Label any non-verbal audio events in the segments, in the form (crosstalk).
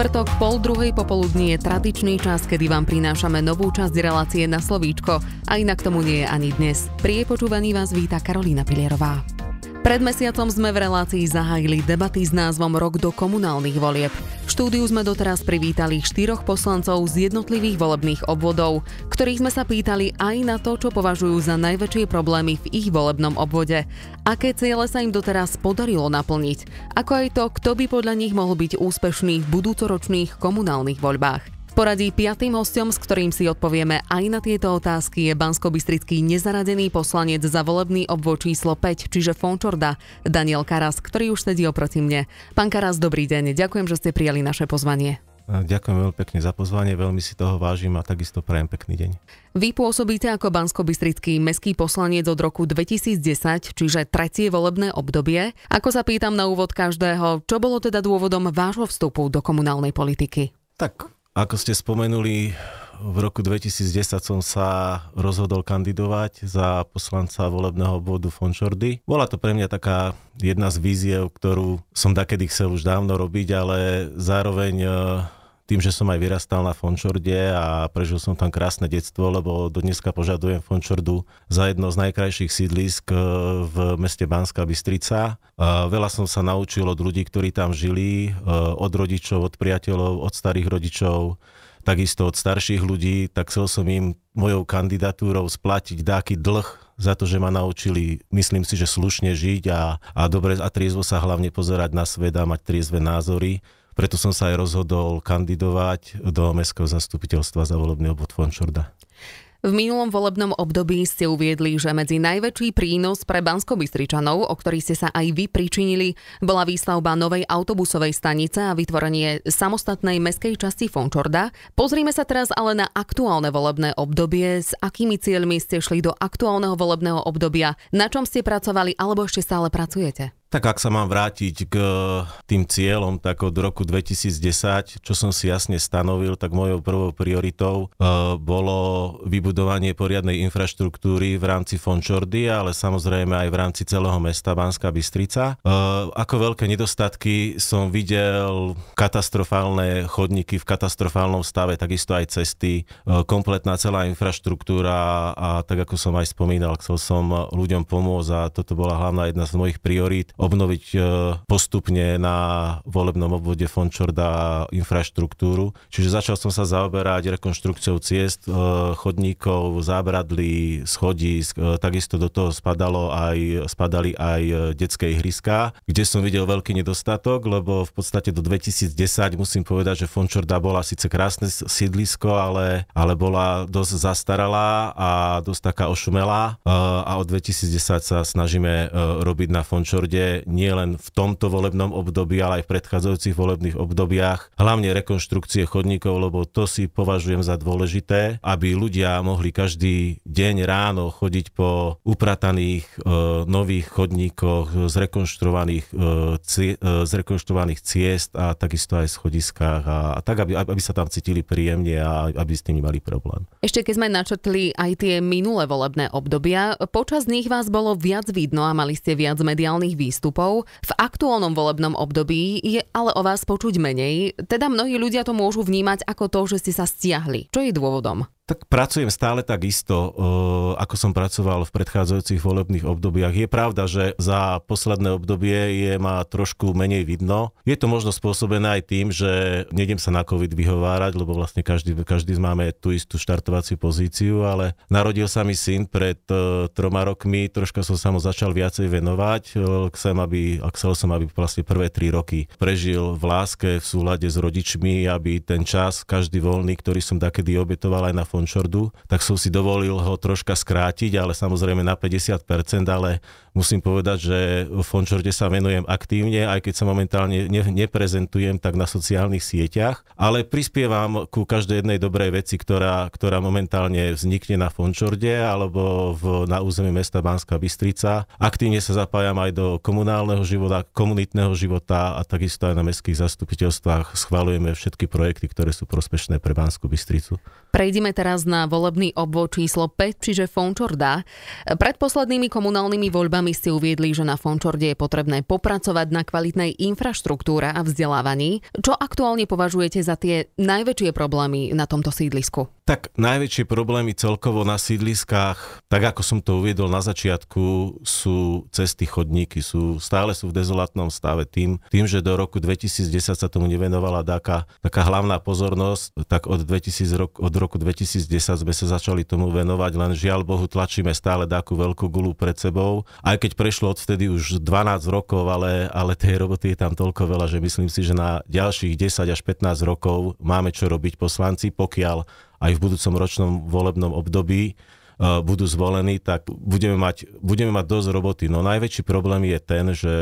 Štvrtok pol druhej popoludní je tradičný čas, kedy vám prinášame novú časť relácie na slovíčko a inak tomu nie je ani dnes. Pri počúvaní vás víta Karolina Pilierová. Pred mesiacom sme v relácii zahájili debaty s názvom Rok do komunálnych volieb. V štúdiu sme doteraz privítali štyroch poslancov z jednotlivých volebných obvodov, ktorých sme sa pýtali aj na to, čo považujú za najväčšie problémy v ich volebnom obvode. Aké ciele sa im doteraz podarilo naplniť, ako aj to, kto by podľa nich mohol byť úspešný v budúcoročných komunálnych voľbách. Poradí piatým hostom, s ktorým si odpovieme aj na tieto otázky, je bansko nezaradený poslanec za volebný obvod číslo 5, čiže Fončorda, Daniel Karas, ktorý už sedí oproti mne. Pán Karas, dobrý deň, ďakujem, že ste prijali naše pozvanie. Ďakujem veľmi pekne za pozvanie, veľmi si toho vážim a takisto prajem pekný deň. Vy pôsobíte ako bansko meský poslanec od roku 2010, čiže tretie volebné obdobie. Ako sa pýtam na úvod každého, čo bolo teda dôvodom vášho vstupu do komunálnej politiky? Tak ako ste spomenuli, v roku 2010 som sa rozhodol kandidovať za poslanca volebného obvodu Fončordy. Bola to pre mňa taká jedna z víziev, ktorú som takedy chcel už dávno robiť, ale zároveň eh, tým, že som aj vyrastal na Fončorde a prežil som tam krásne detstvo, lebo do dneska požadujem Fončordu za jedno z najkrajších sídlisk e, v meste Banská Bystrica. E, veľa som sa naučil od ľudí, ktorí tam žili, e, od rodičov, od priateľov, od starých rodičov, takisto od starších ľudí, tak chcel som im mojou kandidatúrou splatiť dáky dlh za to, že ma naučili, myslím si, že slušne žiť a, a dobre a triezvo sa hlavne pozerať na svet a mať triezve názory. Preto som sa aj rozhodol kandidovať do mestského zastupiteľstva za volebný obvod Fončorda. V minulom volebnom období ste uviedli, že medzi najväčší prínos pre bansko o ktorý ste sa aj vy pričinili, bola výstavba novej autobusovej stanice a vytvorenie samostatnej meskej časti Fončorda. Pozrime sa teraz ale na aktuálne volebné obdobie, s akými cieľmi ste šli do aktuálneho volebného obdobia, na čom ste pracovali alebo ešte stále pracujete. Tak ak sa mám vrátiť k eh, tým cieľom, tak od roku 2010, čo som si jasne stanovil, tak mojou prvou prioritou eh, bolo vybudovanie poriadnej infraštruktúry v rámci Fončordy, ale samozrejme aj v rámci celého mesta Banská Bystrica. Eh, ako veľké nedostatky som videl katastrofálne chodníky v katastrofálnom stave, takisto aj cesty, kompletná celá infraštruktúra a tak ako som aj spomínal, chcel som ľuďom pomôcť a toto bola hlavná jedna z mojich priorít obnoviť e, postupne na volebnom obvode Fončorda infraštruktúru. Čiže začal som sa zaoberať rekonštrukciou ciest, e, chodníkov, zábradlí, schodísk. E, takisto do toho spadalo aj, spadali aj detské ihriská, kde som videl veľký nedostatok, lebo v podstate do 2010 musím povedať, že Fončorda bola síce krásne sídlisko, ale, ale bola dosť zastaralá a dosť taká ošumelá a od 2010 sa snažíme robiť na Fončorde nie len v tomto volebnom období, ale aj v predchádzajúcich volebných obdobiach, hlavne rekonštrukcie chodníkov, lebo to si považujem za dôležité, aby ľudia mohli každý deň ráno chodiť po uprataných e, nových chodníkoch, zrekonštruovaných, e, cie, e, zrekonštruovaných ciest a takisto aj schodiskách a, a tak, aby, aby sa tam cítili príjemne a aby s tým nemali problém. Ešte keď sme načrtli aj tie minulé volebné obdobia, počas nich vás bolo viac vidno a mali ste viac mediálnych výstupov prestupov. V aktuálnom volebnom období je ale o vás počuť menej, teda mnohí ľudia to môžu vnímať ako to, že ste sa stiahli. Čo je dôvodom? tak pracujem stále tak isto, eh, ako som pracoval v predchádzajúcich volebných obdobiach. Je pravda, že za posledné obdobie je ma trošku menej vidno. Je to možno spôsobené aj tým, že nejdem sa na COVID vyhovárať, lebo vlastne každý, každý máme tú istú štartovaciu pozíciu, ale narodil sa mi syn pred eh, troma rokmi, troška som sa mu začal viacej venovať. Eh, chcem, aby, chcel som, aby vlastne prvé tri roky prežil v láske, v súlade s rodičmi, aby ten čas, každý voľný, ktorý som takedy obetoval aj na fond Končordu, tak som si dovolil ho troška skrátiť, ale samozrejme na 50%, ale musím povedať, že v Fončorde sa venujem aktívne, aj keď sa momentálne ne, neprezentujem tak na sociálnych sieťach, ale prispievam ku každej jednej dobrej veci, ktorá, ktorá momentálne vznikne na Fončorde alebo v, na území mesta Banská Bystrica. Aktívne sa zapájam aj do komunálneho života, komunitného života a takisto aj na mestských zastupiteľstvách schvalujeme všetky projekty, ktoré sú prospešné pre Banskú Bystricu. Prejdime teraz teraz na volebný obvod číslo 5, čiže Fončorda. Pred poslednými komunálnymi voľbami ste uviedli, že na Fončorde je potrebné popracovať na kvalitnej infraštruktúre a vzdelávaní. Čo aktuálne považujete za tie najväčšie problémy na tomto sídlisku? Tak najväčšie problémy celkovo na sídliskách, tak ako som to uviedol na začiatku, sú cesty, chodníky, sú, stále sú v dezolátnom stave tým, tým, že do roku 2010 sa tomu nevenovala taká, taká hlavná pozornosť, tak od, 2000, rok, od roku 2010 2010 sme sa začali tomu venovať, len žiaľ Bohu tlačíme stále takú veľkú gulu pred sebou. Aj keď prešlo odtedy už 12 rokov, ale, ale tej roboty je tam toľko veľa, že myslím si, že na ďalších 10 až 15 rokov máme čo robiť poslanci, pokiaľ aj v budúcom ročnom volebnom období Eh, budú zvolení, tak budeme mať, budeme mať dosť roboty. No najväčší problém je ten, že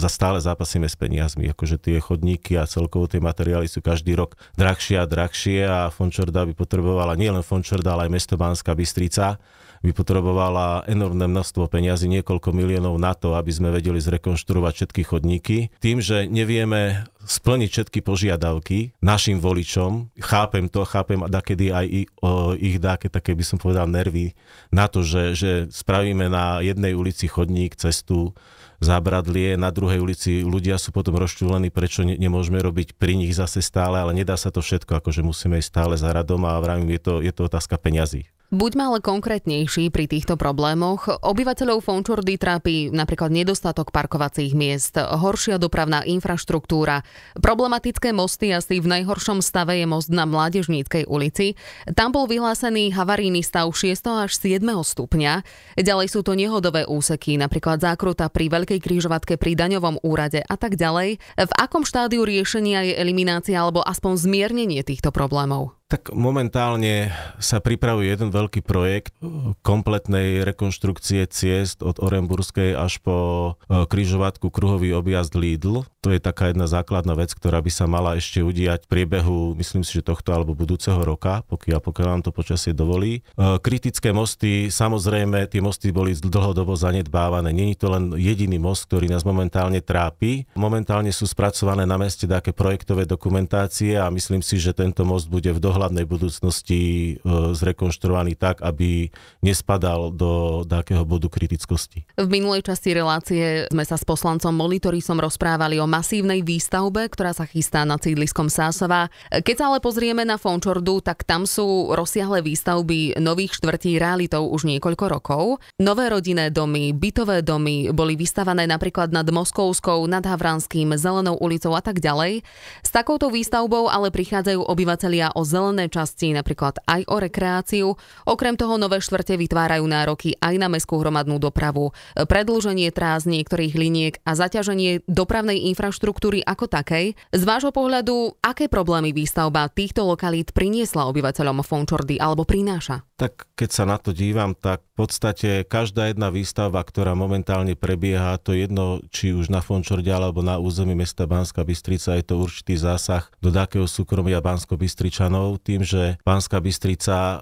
za stále zápasíme s peniazmi. Akože tie chodníky a celkovo tie materiály sú každý rok drahšie a drahšie a Fončorda by potrebovala nielen Fončorda, ale aj mesto Banská Bystrica vypotrebovala enormné množstvo peňazí, niekoľko miliónov na to, aby sme vedeli zrekonštruovať všetky chodníky. Tým, že nevieme splniť všetky požiadavky našim voličom, chápem to, chápem a dakedy aj ich, o, ich dáke, také by som povedal, nervy na to, že, že spravíme na jednej ulici chodník, cestu, zábradlie, na druhej ulici ľudia sú potom rozčúlení, prečo ne, nemôžeme robiť pri nich zase stále, ale nedá sa to všetko, akože musíme ísť stále za radom a vravím, je to, je to otázka peňazí. Buďme ale konkrétnejší pri týchto problémoch. Obyvateľov Fončordy trápi napríklad nedostatok parkovacích miest, horšia dopravná infraštruktúra, problematické mosty asi v najhoršom stave je most na Mládežníckej ulici. Tam bol vyhlásený havarijný stav 6. až 7. stupňa. Ďalej sú to nehodové úseky, napríklad zákruta pri Veľkej krížovatke pri daňovom úrade a tak ďalej. V akom štádiu riešenia je eliminácia alebo aspoň zmiernenie týchto problémov? Tak momentálne sa pripravuje jeden veľký projekt e, kompletnej rekonštrukcie ciest od Orenburskej až po e, križovatku kruhový objazd Lidl to je taká jedna základná vec, ktorá by sa mala ešte udiať v priebehu, myslím si, že tohto alebo budúceho roka, pokiaľ, pokiaľ nám to počasie dovolí. E, kritické mosty, samozrejme, tie mosty boli dlhodobo zanedbávané. Není to len jediný most, ktorý nás momentálne trápi. Momentálne sú spracované na meste také projektové dokumentácie a myslím si, že tento most bude v dohľadnej budúcnosti e, zrekonštruovaný tak, aby nespadal do takého bodu kritickosti. V minulej časti relácie sme sa s poslancom Molitorisom rozprávali o masívnej výstavbe, ktorá sa chystá na cídliskom Sásova. Keď sa ale pozrieme na Fončordu, tak tam sú rozsiahle výstavby nových štvrtí realitou už niekoľko rokov. Nové rodinné domy, bytové domy boli vystavané napríklad nad Moskovskou, nad Havranským, Zelenou ulicou a tak ďalej. S takouto výstavbou ale prichádzajú obyvatelia o zelené časti, napríklad aj o rekreáciu. Okrem toho nové štvrte vytvárajú nároky aj na mestskú hromadnú dopravu, predlženie trás niektorých liniek a zaťaženie dopravnej infraštruktúry infraštruktúry ako takej. Z vášho pohľadu, aké problémy výstavba týchto lokalít priniesla obyvateľom Fončordy alebo prináša? Tak keď sa na to dívam, tak v podstate každá jedna výstava, ktorá momentálne prebieha, to jedno, či už na Fončorde alebo na území mesta Banska Bystrica, je to určitý zásah do takého súkromia Bansko-Bystričanov tým, že Banska Bystrica e,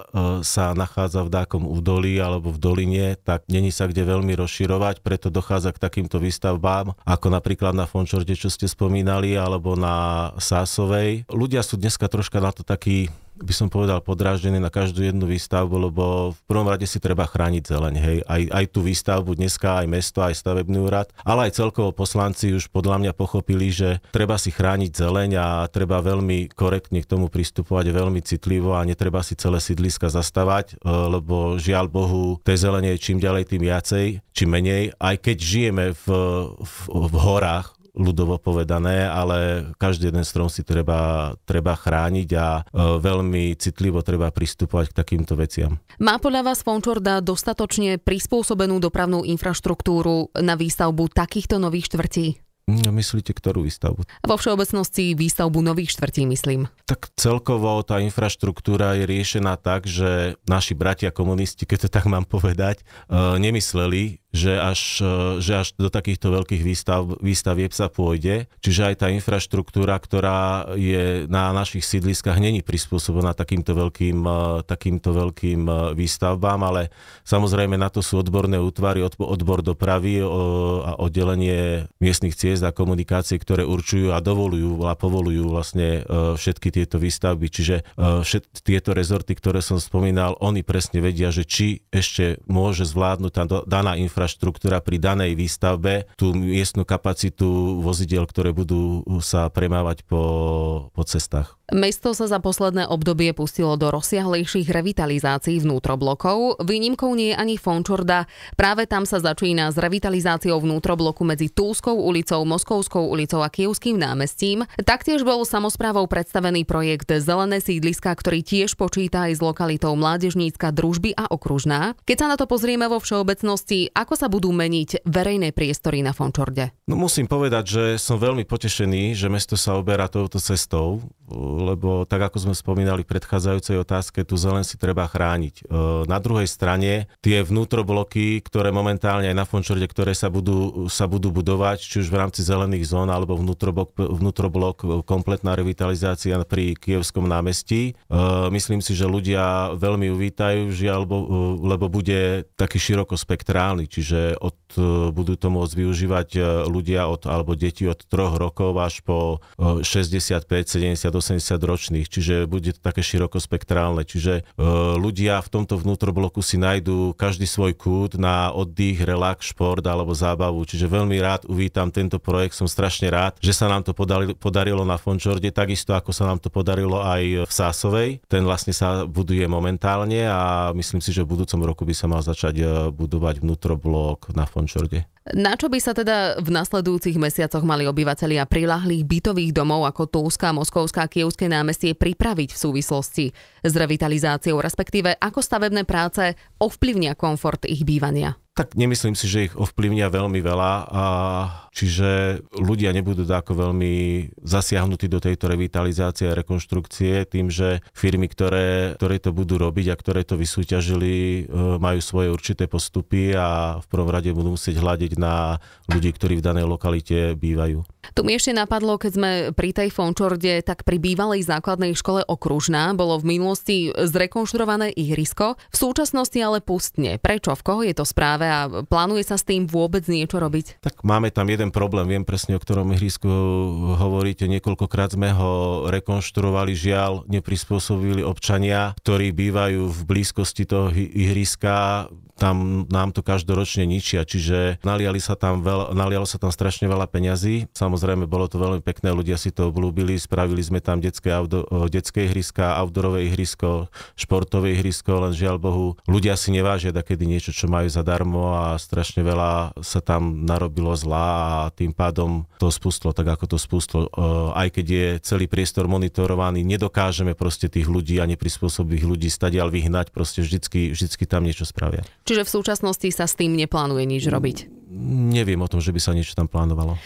sa nachádza v dákom údolí alebo v doline, tak není sa kde veľmi rozširovať, preto dochádza k takýmto výstavbám, ako napríklad na Fončorde Brode, čo ste spomínali, alebo na Sásovej. Ľudia sú dneska troška na to taký by som povedal, podráždené na každú jednu výstavbu, lebo v prvom rade si treba chrániť zeleň, hej, aj, aj tú výstavbu dneska, aj mesto, aj stavebný úrad, ale aj celkovo poslanci už podľa mňa pochopili, že treba si chrániť zeleň a treba veľmi korektne k tomu pristupovať, veľmi citlivo a netreba si celé sídliska zastavať, e, lebo žiaľ Bohu, tej zelenie je čím ďalej, tým viacej, či menej, aj keď žijeme v, v, v horách, ľudovo povedané, ale každý jeden strom si treba, treba chrániť a e, veľmi citlivo treba pristupovať k takýmto veciam. Má podľa vás Fončorda dostatočne prispôsobenú dopravnú infraštruktúru na výstavbu takýchto nových štvrtí? No, myslíte, ktorú výstavbu? Vo všeobecnosti výstavbu nových štvrtí, myslím. Tak celkovo tá infraštruktúra je riešená tak, že naši bratia komunisti, keď to tak mám povedať, e, nemysleli že až, e, že až do takýchto veľkých výstav, výstavieb sa pôjde. Čiže aj tá infraštruktúra, ktorá je na našich sídliskách, není prispôsobená takýmto veľkým, e, takýmto veľkým e, výstavbám, ale samozrejme na to sú odborné útvary, odbor dopravy a oddelenie miestnych ciest a komunikácie, ktoré určujú a dovolujú a povolujú vlastne všetky tieto výstavby. Čiže všetky tieto rezorty, ktoré som spomínal, oni presne vedia, že či ešte môže zvládnuť tá daná infraštruktúra infraštruktúra pri danej výstavbe tú miestnu kapacitu vozidiel, ktoré budú sa premávať po, po cestách. Mesto sa za posledné obdobie pustilo do rozsiahlejších revitalizácií vnútroblokov. Výnimkou nie je ani Fončorda. Práve tam sa začína s revitalizáciou vnútrobloku medzi Túlskou ulicou, Moskovskou ulicou a Kievským námestím. Taktiež bol samozprávou predstavený projekt Zelené sídliska, ktorý tiež počíta aj s lokalitou Mládežnícka, Družby a Okružná. Keď sa na to pozrieme vo všeobecnosti, ako ako sa budú meniť verejné priestory na Fončorde? No musím povedať, že som veľmi potešený, že mesto sa oberá touto cestou, lebo tak ako sme spomínali v predchádzajúcej otázke, tu zelen si treba chrániť. E, na druhej strane tie vnútrobloky, ktoré momentálne aj na Fončorde, ktoré sa budú, sa budú budovať, či už v rámci zelených zón alebo vnútroblok, vnútroblok kompletná revitalizácia pri Kievskom námestí. E, myslím si, že ľudia veľmi uvítajú, žiaľ, lebo bude taký širokospektrálny, čiže Čiže od, e, budú to môcť využívať e, ľudia od, alebo deti od 3 rokov až po 65, 70, 80 ročných. Čiže bude to také širokospektrálne. Čiže e, ľudia v tomto vnútrobloku si nájdú každý svoj kút na oddych, relax, šport alebo zábavu. Čiže veľmi rád uvítam tento projekt. Som strašne rád, že sa nám to podarilo na Fončorde, takisto ako sa nám to podarilo aj v Sásovej. Ten vlastne sa buduje momentálne a myslím si, že v budúcom roku by sa mal začať budovať vnútroblok blok na Fončorde. Na čo by sa teda v nasledujúcich mesiacoch mali obyvatelia prilahlých bytových domov ako Tulská, Moskovská a Kievské námestie pripraviť v súvislosti s revitalizáciou, respektíve ako stavebné práce ovplyvnia komfort ich bývania? tak nemyslím si, že ich ovplyvnia veľmi veľa a čiže ľudia nebudú ako veľmi zasiahnutí do tejto revitalizácie a rekonštrukcie tým, že firmy, ktoré, ktoré to budú robiť a ktoré to vysúťažili, e, majú svoje určité postupy a v prvom rade budú musieť hľadiť na ľudí, ktorí v danej lokalite bývajú. Tu mi ešte napadlo, keď sme pri tej Fončorde, tak pri bývalej základnej škole Okružná bolo v minulosti zrekonštruované ihrisko, v súčasnosti ale pustne. Prečo? V koho je to správe? Bratislave a plánuje sa s tým vôbec niečo robiť? Tak máme tam jeden problém, viem presne, o ktorom ihrisku hovoríte, niekoľkokrát sme ho rekonštruovali, žiaľ, neprispôsobili občania, ktorí bývajú v blízkosti toho ihriska, tam nám to každoročne ničia, čiže naliali sa tam veľ, nalialo sa tam strašne veľa peňazí. Samozrejme, bolo to veľmi pekné, ľudia si to oblúbili, spravili sme tam detské, outdo, detské ihriska, outdoorové ihrisko, športové ihrisko, len žiaľ Bohu, ľudia si nevážia takedy niečo, čo majú zadarmo zadarmo a strašne veľa sa tam narobilo zla a tým pádom to spustlo tak, ako to spustlo. E, aj keď je celý priestor monitorovaný, nedokážeme proste tých ľudí a neprispôsobých ľudí stadial vyhnať, proste vždycky, vždycky tam niečo spravia. Čiže v súčasnosti sa s tým neplánuje nič robiť? Neviem o tom, že by sa niečo tam plánovalo.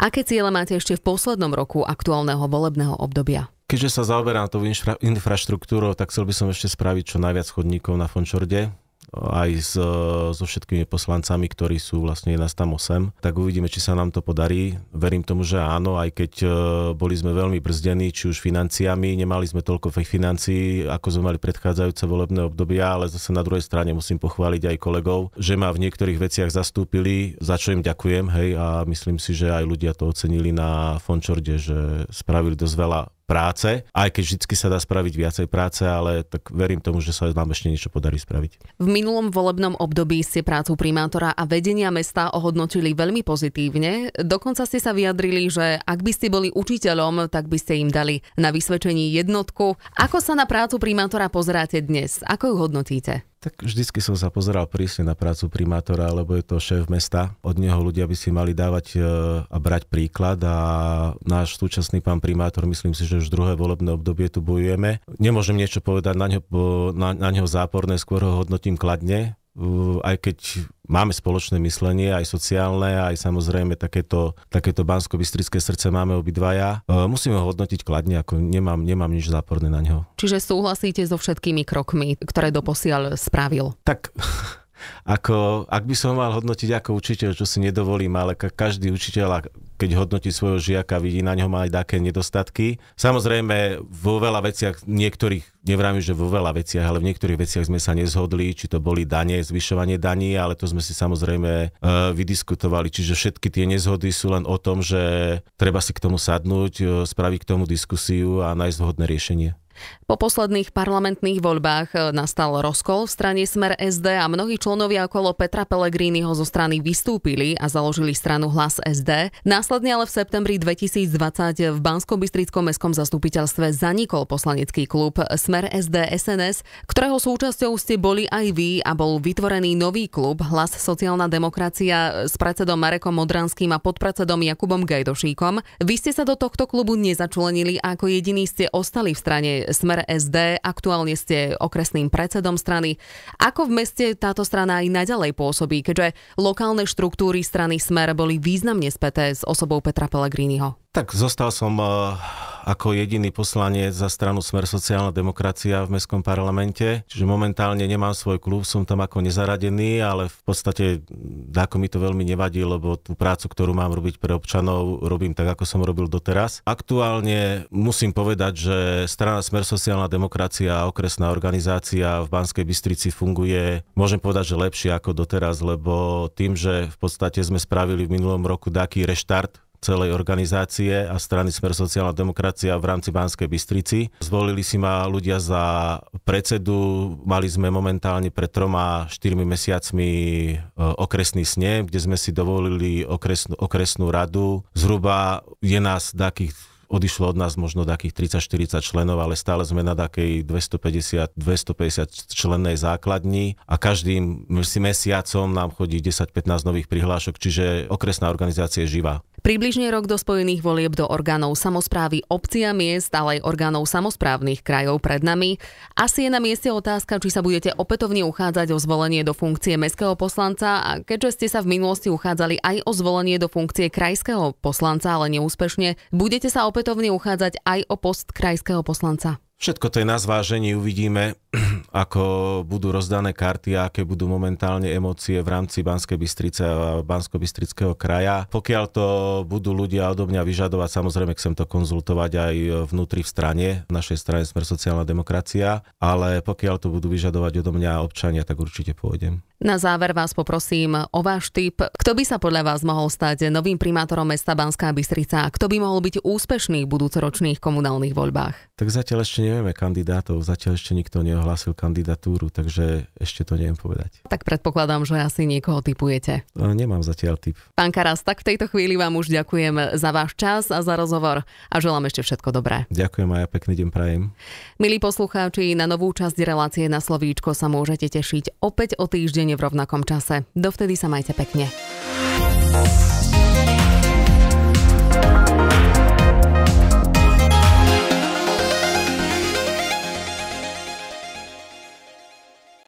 Aké ciele máte ešte v poslednom roku aktuálneho volebného obdobia? Keďže sa zaoberám tou infra- infraštruktúrou, tak chcel by som ešte spraviť čo najviac chodníkov na Fončorde aj so, e, so všetkými poslancami, ktorí sú vlastne nás tam 8. Tak uvidíme, či sa nám to podarí. Verím tomu, že áno, aj keď e, boli sme veľmi brzdení, či už financiami, nemali sme toľko financií, ako sme mali predchádzajúce volebné obdobia, ale zase na druhej strane musím pochváliť aj kolegov, že ma v niektorých veciach zastúpili, za čo im ďakujem, hej, a myslím si, že aj ľudia to ocenili na Fončorde, že spravili dosť veľa práce, aj keď vždy sa dá spraviť viacej práce, ale tak verím tomu, že sa nám ešte niečo podarí spraviť. V minulom volebnom období ste prácu primátora a vedenia mesta ohodnotili veľmi pozitívne. Dokonca ste sa vyjadrili, že ak by ste boli učiteľom, tak by ste im dali na vysvedčení jednotku. Ako sa na prácu primátora pozeráte dnes? Ako ju hodnotíte? Tak vždycky som sa pozeral prísne na prácu primátora, lebo je to šéf mesta. Od neho ľudia by si mali dávať e, a brať príklad a náš súčasný pán primátor, myslím si, že už druhé volebné obdobie tu bojujeme. Nemôžem niečo povedať na neho, na, na neho záporné, skôr ho hodnotím kladne, aj keď máme spoločné myslenie, aj sociálne, aj samozrejme takéto, takéto bansko bystrické srdce máme obidvaja, e, musíme ho hodnotiť kladne, ako nemám, nemám nič záporné na neho. Čiže súhlasíte so všetkými krokmi, ktoré doposiaľ spravil? Tak ako, ak by som mal hodnotiť ako učiteľ, čo si nedovolím, ale každý učiteľ, keď hodnotí svojho žiaka, vidí na ňom aj také nedostatky. Samozrejme, vo veľa veciach, niektorých, nevrámim, že vo veľa veciach, ale v niektorých veciach sme sa nezhodli, či to boli dane, zvyšovanie daní, ale to sme si samozrejme e, vydiskutovali. Čiže všetky tie nezhody sú len o tom, že treba si k tomu sadnúť, e, spraviť k tomu diskusiu a nájsť vhodné riešenie. Po posledných parlamentných voľbách e, nastal rozkol v strane Smer SD a mnohí členovia okolo Petra Pellegriniho zo strany vystúpili a založili stranu Hlas SD. Následne ale v septembri 2020 v banskom bystrickom mestskom zastupiteľstve zanikol poslanecký klub Smer SD SNS, ktorého súčasťou ste boli aj vy a bol vytvorený nový klub Hlas sociálna demokracia s predsedom Marekom Modranským a podpredsedom Jakubom Gajdošíkom. Vy ste sa do tohto klubu nezačlenili a ako jediní ste ostali v strane Smer SD. Aktuálne ste okresným predsedom strany. Ako v meste táto strana aj naďalej pôsobí, keďže lokálne štruktúry strany Smer boli významne späté s osobou Petra Pellegriniho? Tak zostal som eh, ako jediný poslanec za stranu Smer sociálna demokracia v Mestskom parlamente. Čiže momentálne nemám svoj klub, som tam ako nezaradený, ale v podstate dáko hm, mi to veľmi nevadí, lebo tú prácu, ktorú mám robiť pre občanov, robím tak, ako som robil doteraz. Aktuálne musím povedať, že strana Smer sociálna demokracia a okresná organizácia v Banskej Bystrici funguje, môžem povedať, že lepšie ako doteraz, lebo tým, že v podstate sme spravili v minulom roku taký reštart celej organizácie a strany Smer sociálna demokracia v rámci Banskej Bystrici. Zvolili si ma ľudia za predsedu, mali sme momentálne pred troma, štyrmi mesiacmi e, okresný snem, kde sme si dovolili okresnú, okresnú radu. Zhruba je nás takých odišlo od nás možno takých 30-40 členov, ale stále sme na takej 250, 250 člennej základni a každým mesiacom nám chodí 10-15 nových prihlášok, čiže okresná organizácia je živá. Približne rok do spojených volieb do orgánov samozprávy obcia miest, ale aj orgánov samozprávnych krajov pred nami. Asi je na mieste otázka, či sa budete opätovne uchádzať o zvolenie do funkcie mestského poslanca a keďže ste sa v minulosti uchádzali aj o zvolenie do funkcie krajského poslanca, ale neúspešne, budete sa opätovne uchádzať aj o post krajského poslanca. Všetko to je na zvážení, uvidíme, (clears throat) ako budú rozdané karty a aké budú momentálne emócie v rámci Banskej Bystrice a bansko bystrického kraja. Pokiaľ to budú ľudia odo mňa vyžadovať, samozrejme chcem to konzultovať aj vnútri v strane, v našej strane Smer sociálna demokracia, ale pokiaľ to budú vyžadovať odo mňa občania, tak určite pôjdem. Na záver vás poprosím o váš tip. Kto by sa podľa vás mohol stať novým primátorom mesta Banská Bystrica? Kto by mohol byť úspešný v budúcoročných komunálnych voľbách? Tak zatiaľ ešte nominujeme kandidátov, zatiaľ ešte nikto neohlásil kandidatúru, takže ešte to neviem povedať. Tak predpokladám, že asi niekoho typujete. Nemám zatiaľ typ. Pán Karas, tak v tejto chvíli vám už ďakujem za váš čas a za rozhovor a želám ešte všetko dobré. Ďakujem a ja pekný deň prajem. Milí poslucháči, na novú časť relácie na Slovíčko sa môžete tešiť opäť o týždeň v rovnakom čase. Dovtedy sa majte pekne.